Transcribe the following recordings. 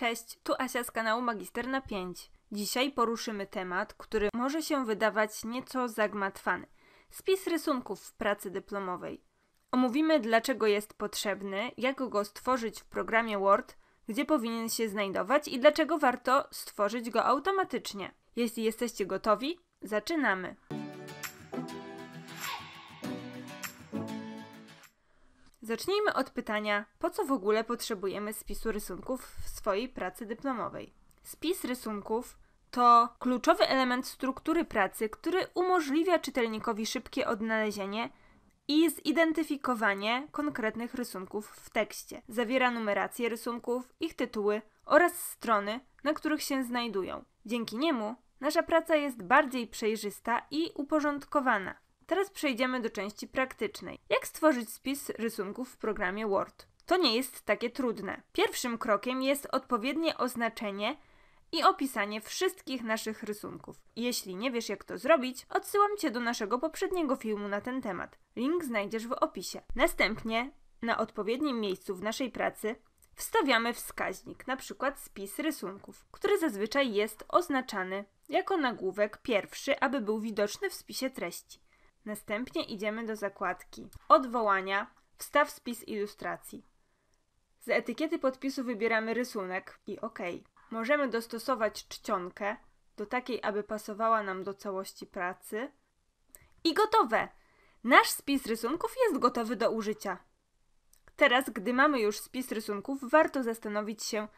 Cześć, tu Asia z kanału Magister na 5. Dzisiaj poruszymy temat, który może się wydawać nieco zagmatwany. Spis rysunków w pracy dyplomowej. Omówimy dlaczego jest potrzebny, jak go stworzyć w programie Word, gdzie powinien się znajdować i dlaczego warto stworzyć go automatycznie. Jeśli jesteście gotowi, zaczynamy. Zacznijmy od pytania, po co w ogóle potrzebujemy spisu rysunków w swojej pracy dyplomowej? Spis rysunków to kluczowy element struktury pracy, który umożliwia czytelnikowi szybkie odnalezienie i zidentyfikowanie konkretnych rysunków w tekście. Zawiera numerację rysunków, ich tytuły oraz strony, na których się znajdują. Dzięki niemu nasza praca jest bardziej przejrzysta i uporządkowana. Teraz przejdziemy do części praktycznej. Jak stworzyć spis rysunków w programie Word? To nie jest takie trudne. Pierwszym krokiem jest odpowiednie oznaczenie i opisanie wszystkich naszych rysunków. Jeśli nie wiesz, jak to zrobić, odsyłam Cię do naszego poprzedniego filmu na ten temat. Link znajdziesz w opisie. Następnie, na odpowiednim miejscu w naszej pracy, wstawiamy wskaźnik, na przykład spis rysunków, który zazwyczaj jest oznaczany jako nagłówek pierwszy, aby był widoczny w spisie treści. Następnie idziemy do zakładki Odwołania, wstaw spis ilustracji. Z etykiety podpisu wybieramy rysunek i OK. Możemy dostosować czcionkę do takiej, aby pasowała nam do całości pracy. I gotowe! Nasz spis rysunków jest gotowy do użycia. Teraz, gdy mamy już spis rysunków, warto zastanowić się,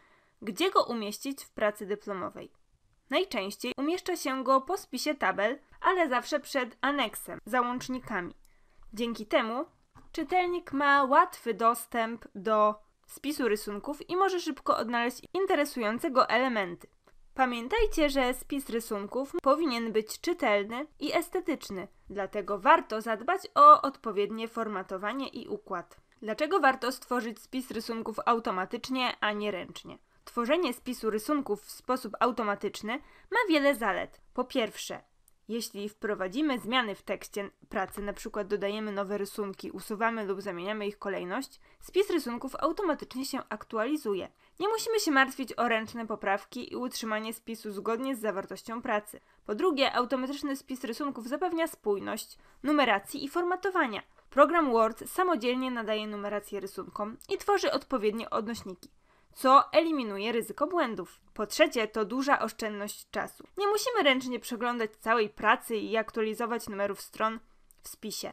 gdzie go umieścić w pracy dyplomowej. Najczęściej umieszcza się go po spisie tabel ale zawsze przed aneksem, załącznikami. Dzięki temu czytelnik ma łatwy dostęp do spisu rysunków i może szybko odnaleźć interesujące go elementy. Pamiętajcie, że spis rysunków powinien być czytelny i estetyczny, dlatego warto zadbać o odpowiednie formatowanie i układ. Dlaczego warto stworzyć spis rysunków automatycznie, a nie ręcznie? Tworzenie spisu rysunków w sposób automatyczny ma wiele zalet. Po pierwsze, jeśli wprowadzimy zmiany w tekście pracy, np. dodajemy nowe rysunki, usuwamy lub zamieniamy ich kolejność, spis rysunków automatycznie się aktualizuje. Nie musimy się martwić o ręczne poprawki i utrzymanie spisu zgodnie z zawartością pracy. Po drugie, automatyczny spis rysunków zapewnia spójność, numeracji i formatowania. Program Word samodzielnie nadaje numerację rysunkom i tworzy odpowiednie odnośniki co eliminuje ryzyko błędów. Po trzecie, to duża oszczędność czasu. Nie musimy ręcznie przeglądać całej pracy i aktualizować numerów stron w spisie.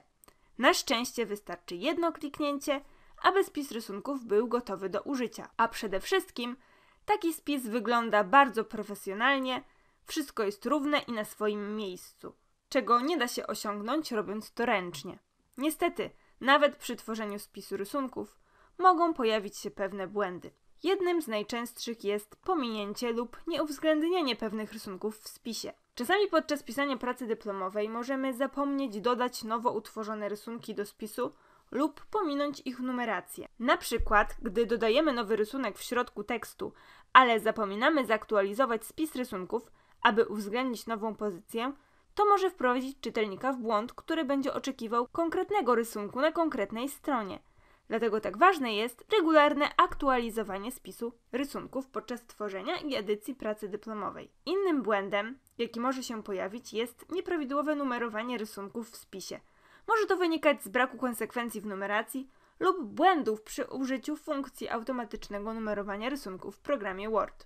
Na szczęście wystarczy jedno kliknięcie, aby spis rysunków był gotowy do użycia. A przede wszystkim taki spis wygląda bardzo profesjonalnie, wszystko jest równe i na swoim miejscu, czego nie da się osiągnąć robiąc to ręcznie. Niestety, nawet przy tworzeniu spisu rysunków mogą pojawić się pewne błędy. Jednym z najczęstszych jest pominięcie lub nieuwzględnienie pewnych rysunków w spisie. Czasami podczas pisania pracy dyplomowej możemy zapomnieć dodać nowo utworzone rysunki do spisu lub pominąć ich numerację. Na przykład, gdy dodajemy nowy rysunek w środku tekstu, ale zapominamy zaktualizować spis rysunków, aby uwzględnić nową pozycję, to może wprowadzić czytelnika w błąd, który będzie oczekiwał konkretnego rysunku na konkretnej stronie. Dlatego tak ważne jest regularne aktualizowanie spisu rysunków podczas tworzenia i edycji pracy dyplomowej. Innym błędem, jaki może się pojawić, jest nieprawidłowe numerowanie rysunków w spisie. Może to wynikać z braku konsekwencji w numeracji lub błędów przy użyciu funkcji automatycznego numerowania rysunków w programie Word.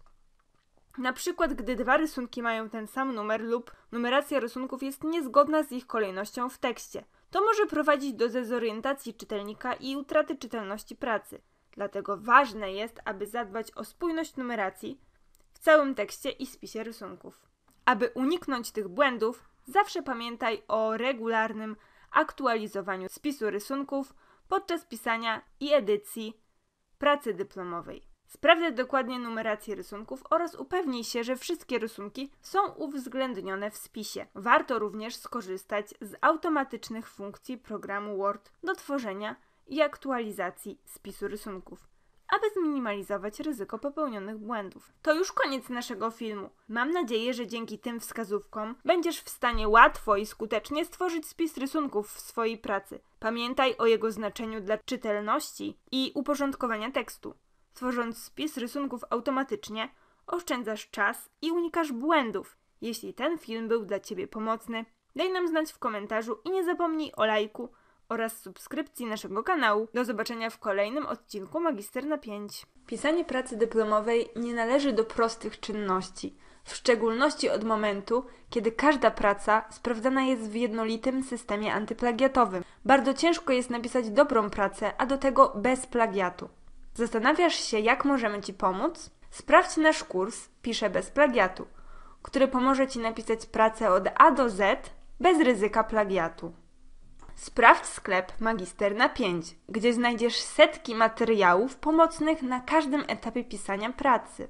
Na przykład, gdy dwa rysunki mają ten sam numer lub numeracja rysunków jest niezgodna z ich kolejnością w tekście. To może prowadzić do dezorientacji czytelnika i utraty czytelności pracy. Dlatego ważne jest, aby zadbać o spójność numeracji w całym tekście i spisie rysunków. Aby uniknąć tych błędów, zawsze pamiętaj o regularnym aktualizowaniu spisu rysunków podczas pisania i edycji pracy dyplomowej. Sprawdź dokładnie numerację rysunków oraz upewnij się, że wszystkie rysunki są uwzględnione w spisie. Warto również skorzystać z automatycznych funkcji programu Word do tworzenia i aktualizacji spisu rysunków aby zminimalizować ryzyko popełnionych błędów. To już koniec naszego filmu. Mam nadzieję, że dzięki tym wskazówkom będziesz w stanie łatwo i skutecznie stworzyć spis rysunków w swojej pracy. Pamiętaj o jego znaczeniu dla czytelności i uporządkowania tekstu. Tworząc spis rysunków automatycznie, oszczędzasz czas i unikasz błędów. Jeśli ten film był dla Ciebie pomocny, daj nam znać w komentarzu i nie zapomnij o lajku oraz subskrypcji naszego kanału. Do zobaczenia w kolejnym odcinku Magister na 5. Pisanie pracy dyplomowej nie należy do prostych czynności, w szczególności od momentu, kiedy każda praca sprawdzana jest w jednolitym systemie antyplagiatowym. Bardzo ciężko jest napisać dobrą pracę, a do tego bez plagiatu. Zastanawiasz się, jak możemy Ci pomóc? Sprawdź nasz kurs pisze bez plagiatu, który pomoże Ci napisać pracę od A do Z bez ryzyka plagiatu. Sprawdź sklep Magister na 5, gdzie znajdziesz setki materiałów pomocnych na każdym etapie pisania pracy.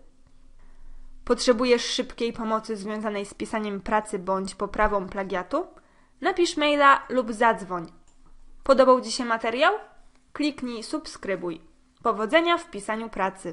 Potrzebujesz szybkiej pomocy związanej z pisaniem pracy bądź poprawą plagiatu? Napisz maila lub zadzwoń. Podobał Ci się materiał? Kliknij subskrybuj. Powodzenia w pisaniu pracy!